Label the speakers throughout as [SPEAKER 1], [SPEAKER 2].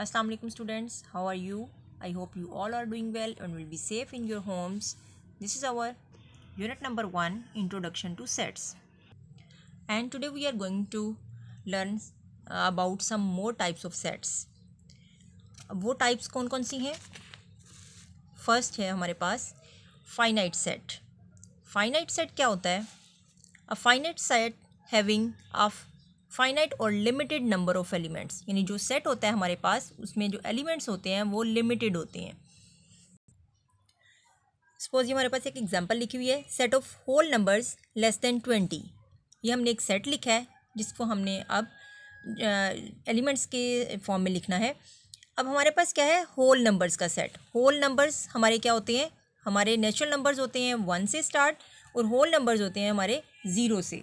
[SPEAKER 1] अस्सलाम वालेकुम students how are you I hope you all are doing well and will be safe in your homes this is our unit number one introduction to sets and today we are going to learn about some more types of of वो types कौन कौन सी हैं first है हमारे पास finite set finite set क्या होता है a finite set having of finite और लिमिटेड नंबर ऑफ एलिमेंट्स यानी जो सेट होता है हमारे पास उसमें जो एलिमेंट्स होते हैं वो लिमिटेड होते हैं सपोज ये हमारे पास एक एग्जांपल लिखी हुई है set of whole numbers less than twenty ये हमने एक सेट लिखा है जिसको हमने अब एलिमेंट्स के फॉर्म में लिखना है अब हमारे पास क्या है होल नंबर्स का सेट होल नंबर्स हमारे क्या होते हैं हमारे नेचुरल नंबर्स होते हैं वन से स्टार्ट और होल नंबर्स होते हैं हमारे ज़ीरो से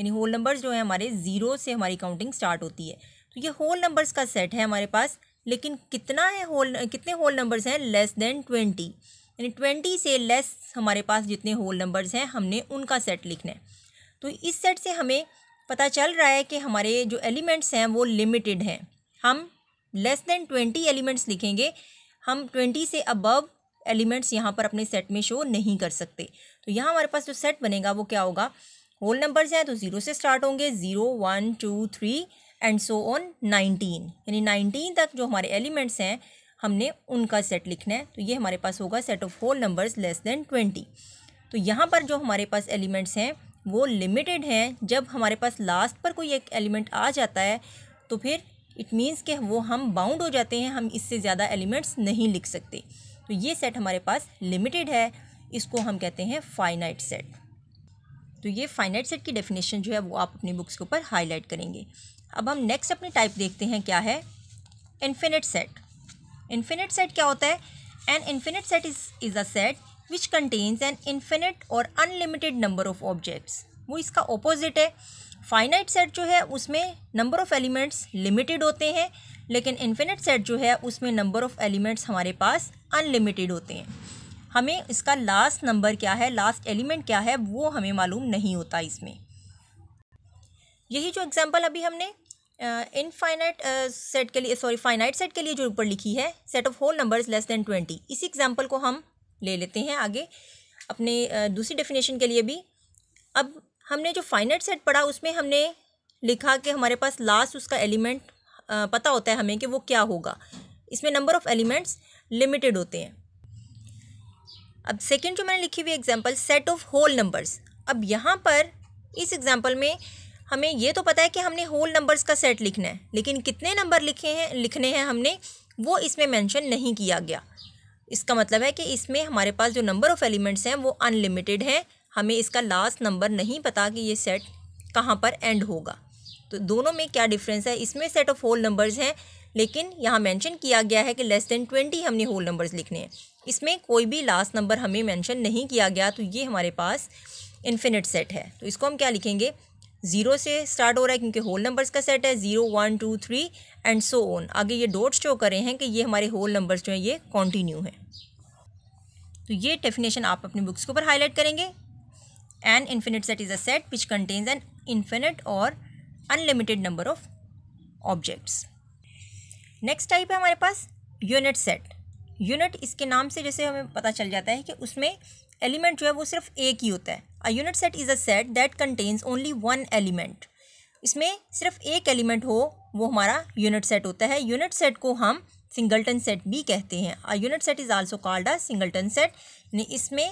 [SPEAKER 1] यानी होल नंबर्स जो है हमारे ज़ीरो से हमारी काउंटिंग स्टार्ट होती है तो ये होल नंबर्स का सेट है हमारे पास लेकिन कितना है होल कितने होल नंबर्स हैं लेस देन ट्वेंटी यानी ट्वेंटी से लेस हमारे पास जितने होल नंबर्स हैं हमने उनका सेट लिखना है तो इस सेट से हमें पता चल रहा है कि हमारे जो एलिमेंट्स हैं वो लिमिटेड हैं हम लेस देन ट्वेंटी एलिमेंट्स लिखेंगे हम ट्वेंटी से अबव एलिमेंट्स यहाँ पर अपने सेट में शो नहीं कर सकते तो यहाँ हमारे पास जो सेट बनेगा वो क्या होगा होल नंबर्स हैं तो ज़ीरो से स्टार्ट होंगे zero one two three and so on nineteen यानी नाइनटीन तक जो हमारे एलिमेंट्स हैं हमने उनका सेट लिखना है तो ये हमारे पास होगा set of whole numbers less than twenty तो यहाँ पर जो हमारे पास एलिमेंट्स हैं वो लिमिटेड हैं जब हमारे पास लास्ट पर कोई एक एलिमेंट आ जाता है तो फिर इट मीन्स कि वो हम बाउंड हो जाते हैं हम इससे ज़्यादा एलिमेंट्स नहीं लिख सकते तो ये सेट हमारे पास लिमिटेड है इसको हम कहते हैं फाइनाइट सेट तो ये फाइनाइट सेट की डेफिनेशन जो है वो आप अपनी बुक्स के ऊपर हाईलाइट करेंगे अब हम नेक्स्ट अपनी टाइप देखते हैं क्या है इन्फिनिट सेट इन्फिनिट सेट क्या होता है an infinite set is is a set which contains an infinite और अनलिमिटेड नंबर ऑफ ऑब्जेक्ट्स वो इसका ऑपोजिट है फाइनाइट सेट जो है उसमें नंबर ऑफ़ एलिमेंट्स लिमिटेड होते हैं लेकिन इन्फिनिट सेट जो है उसमें नंबर ऑफ़ एलिमेंट्स हमारे पास अनलिमिटेड होते हैं हमें इसका लास्ट नंबर क्या है लास्ट एलिमेंट क्या है वो हमें मालूम नहीं होता इसमें यही जो एग्जाम्पल अभी हमने इनफाइनाइट फाइनाइट सेट के लिए सॉरी फाइनाइट सेट के लिए जो ऊपर लिखी है set of whole numbers less than twenty इसी एग्जाम्पल को हम ले लेते हैं आगे अपने uh, दूसरी डेफिनेशन के लिए भी अब हमने जो फाइनाइट सेट पढ़ा उसमें हमने लिखा कि हमारे पास लास्ट उसका एलिमेंट पता होता है हमें कि वो क्या होगा इसमें नंबर ऑफ़ एलिमेंट्स लिमिटेड होते हैं अब सेकेंड जो मैंने लिखी हुई example set of whole numbers अब यहाँ पर इस एग्जाम्पल में हमें ये तो पता है कि हमने होल नंबर्स का सेट लिखना है लेकिन कितने नंबर लिखे हैं लिखने हैं हमने वो इसमें मेंशन नहीं किया गया इसका मतलब है कि इसमें हमारे पास जो नंबर ऑफ़ एलिमेंट्स हैं वो अनलिमिटेड हैं हमें इसका लास्ट नंबर नहीं पता कि ये सेट कहाँ पर एंड होगा तो दोनों में क्या डिफरेंस है इसमें सेट ऑफ होल नंबर्स हैं लेकिन यहाँ मेंशन किया गया है कि लेस देन ट्वेंटी हमने होल नंबर्स लिखने हैं इसमें कोई भी लास्ट नंबर हमें मेंशन नहीं किया गया तो ये हमारे पास इन्फिनिट सेट है तो इसको हम क्या लिखेंगे ज़ीरो से स्टार्ट हो रहा है क्योंकि होल नंबर्स का सेट है zero one two three and so on आगे ये डोट्स शो करें हैं कि ये हमारे होल नंबर्स जो हैं ये कॉन्टीन्यू हैं तो ये डेफिनेशन आप अपनी बुक्स के ऊपर हाईलाइट करेंगे an infinite set is a set which contains an infinite और unlimited number of objects next type है हमारे पास यूनिट सेट यूनिट इसके नाम से जैसे हमें पता चल जाता है कि उसमें एलिमेंट जो है वो सिर्फ एक ही होता है a unit set is a set that contains only one element इसमें सिर्फ एक एलिमेंट हो वो हमारा यूनिट सेट होता है यूनिट सेट को हम सिंगल्टन सेट भी कहते हैं a unit set is also called a singleton set इसमें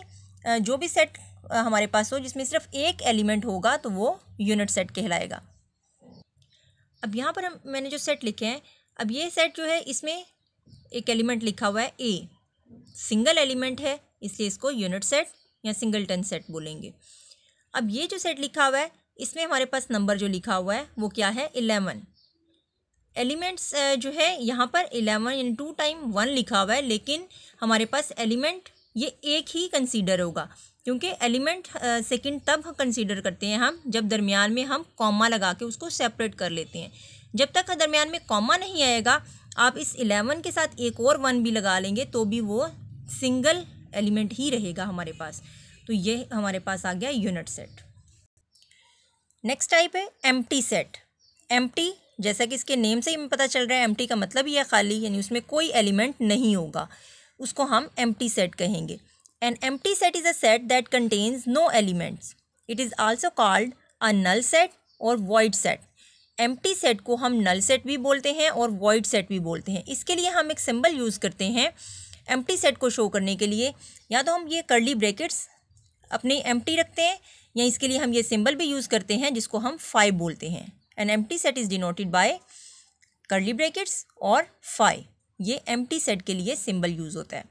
[SPEAKER 1] जो भी सेट हमारे पास हो जिसमें सिर्फ एक एलिमेंट होगा तो वो यूनिट सेट कहलाएगा अब यहाँ पर हम मैंने जो सेट लिखे हैं अब ये सेट जो है इसमें एक एलिमेंट लिखा हुआ है ए सिंगल एलिमेंट है इसलिए इसको यूनिट सेट या सिंगल टन सेट बोलेंगे अब ये जो सेट लिखा हुआ है इसमें हमारे पास नंबर जो लिखा हुआ है वो क्या है इलेवन एलिमेंट्स जो है यहाँ पर इलेवन यानी टू टाइम वन लिखा हुआ है लेकिन हमारे पास एलिमेंट ये एक ही कंसीडर होगा क्योंकि एलिमेंट सेकंड तब कंसीडर करते हैं हम जब दरमियान में हम कॉमा लगा के उसको सेपरेट कर लेते हैं जब तक दरमियान में कॉमा नहीं आएगा आप इस इलेवन के साथ एक और वन भी लगा लेंगे तो भी वो सिंगल एलिमेंट ही रहेगा हमारे पास तो ये हमारे पास आ गया यूनिट सेट नेक्स्ट टाइप है एम्प्टी सेट एम्प्टी जैसा कि इसके नेम से ही पता चल रहा है एम्प्टी का मतलब है खाली यानी उसमें कोई एलिमेंट नहीं होगा उसको हम एम्प्टी सेट कहेंगे an empty set is a set that contains no elements it is also called a null set और वाइड सेट एम्प्टी सेट को हम नल सेट भी बोलते हैं और वॉइड सेट भी बोलते हैं इसके लिए हम एक सिंबल यूज़ करते हैं एम्प्टी सेट को शो करने के लिए या तो हम ये करली ब्रैकेट्स अपने एम्प्टी रखते हैं या इसके लिए हम ये सिंबल भी यूज़ करते हैं जिसको हम फाइव बोलते हैं an empty set is denoted by curly brackets और फाइव ये एम्प्टी सेट के लिए सिंबल यूज़ होता है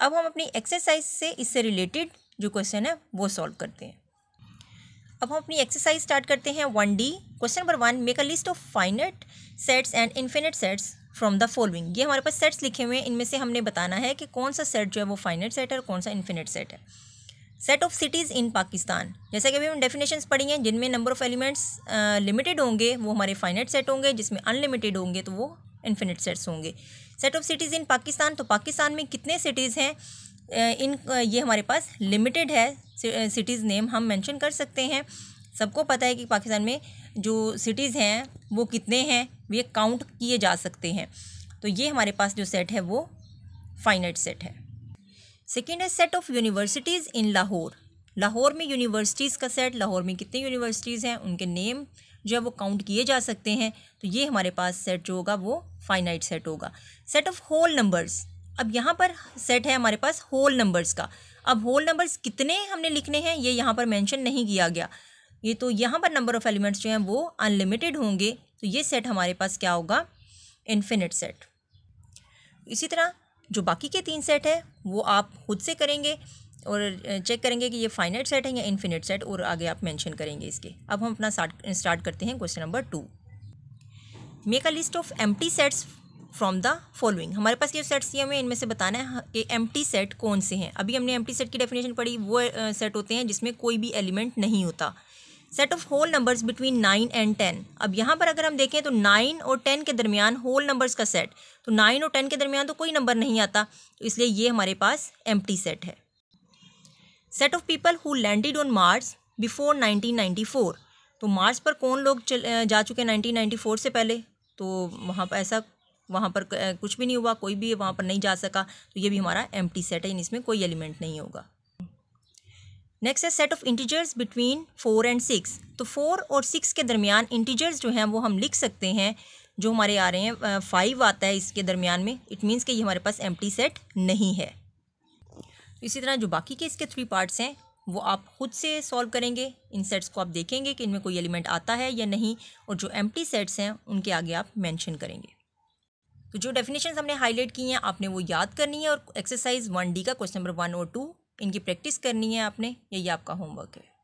[SPEAKER 1] अब हम अपनी एक्सरसाइज से इससे रिलेटेड जो क्वेश्चन है वो सॉल्व करते हैं अब हम अपनी एक्सरसाइज स्टार्ट करते हैं one D question number one make a list of finite sets and infinite sets from the following ये हमारे पास सेट्स लिखे हुए हैं इनमें से हमने बताना है कि कौन सा सेट जो है वो फाइनेट सेट है और कौन सा इन्फिनिट सेट है set of cities in Pakistan जैसे कि अभी हम डेफिनेशंस पढ़ी हैं जिनमें नंबर ऑफ़ एलिमेंट्स लिमिटेड होंगे वो हमारे फाइनेट सेट होंगे जिसमें अनलिमिटेड होंगे तो वो इन्फिनिट सेट्स होंगे set of cities in Pakistan तो पाकिस्तान में कितने सिटीज़ हैं इन ये हमारे पास लिमिटेड है सिटीज़ नेम हम मेंशन कर सकते हैं सबको पता है कि पाकिस्तान में जो सिटीज़ हैं वो कितने हैं वे काउंट किए जा सकते हैं तो ये हमारे पास जो सेट है वो फाइनाइट सेट है सेकेंड है set of universities in Lahore Lahore में यूनिवर्सिटीज़ का सेट लाहौर में कितनी यूनिवर्सिटीज़ हैं उनके नेम जो है वो काउंट किए जा सकते हैं तो ये हमारे पास सेट जो होगा वो फाइनाइट सेट होगा सेट ऑफ़ होल नंबर्स अब यहाँ पर सेट है हमारे पास होल नंबर्स का अब होल नंबर्स कितने हमने लिखने हैं ये यहाँ पर मेंशन नहीं किया गया ये तो यहाँ पर नंबर ऑफ़ एलिमेंट्स जो हैं वो अनलिमिटेड होंगे तो ये सेट हमारे पास क्या होगा इन्फिनिट सेट इसी तरह जो बाकी के तीन सेट है वो आप खुद से करेंगे और चेक करेंगे कि ये फाइनेट सेट है या इन्फिनिट सेट और आगे आप मेंशन करेंगे इसके अब हम अपना स्टार्ट करते हैं question number two make a list of empty sets from the following हमारे पास ये सेट्स ये हमें इनमें से बताना है हाँ, कि एम सेट कौन से हैं अभी हमने एम सेट की डेफिनेशन पढ़ी वो सेट होते हैं जिसमें कोई भी एलिमेंट नहीं होता set of whole numbers between nine and ten अब यहाँ पर अगर हम देखें तो नाइन और टेन के दरमियान होल नंबर्स का सेट तो नाइन और टेन के दरमियान तो कोई नंबर नहीं आता तो इसलिए ये हमारे पास एम सेट है set of people who landed on Mars before 1994 तो मार्स पर कौन लोग जा चुके हैं 1994 से पहले तो वहाँ पर ऐसा वहाँ पर कुछ भी नहीं हुआ कोई भी वहाँ पर नहीं जा सका तो ये भी हमारा एम सेट है इसमें कोई एलिमेंट नहीं होगा नेक्स्ट है set of integers between four and six तो फोर और सिक्स के दरमियान इंटीजर्स जो हैं वो हम लिख सकते हैं जो हमारे आ रहे हैं फाइव आता है इसके दरमियान में इट मीन्स कि ये हमारे पास एम सेट नहीं है तो इसी तरह जो बाकी के इसके थ्री पार्ट्स हैं वो आप खुद से सॉल्व करेंगे इन सेट्स को आप देखेंगे कि इनमें कोई एलिमेंट आता है या नहीं और जो एम्प्टी सेट्स हैं उनके आगे आप मेंशन करेंगे तो जो डेफिनेशन हमने हाईलाइट की हैं आपने वो याद करनी है और एक्सरसाइज वन डी का क्वेश्चन नंबर वन और टू इनकी प्रैक्टिस करनी है आपने यही आपका होमवर्क है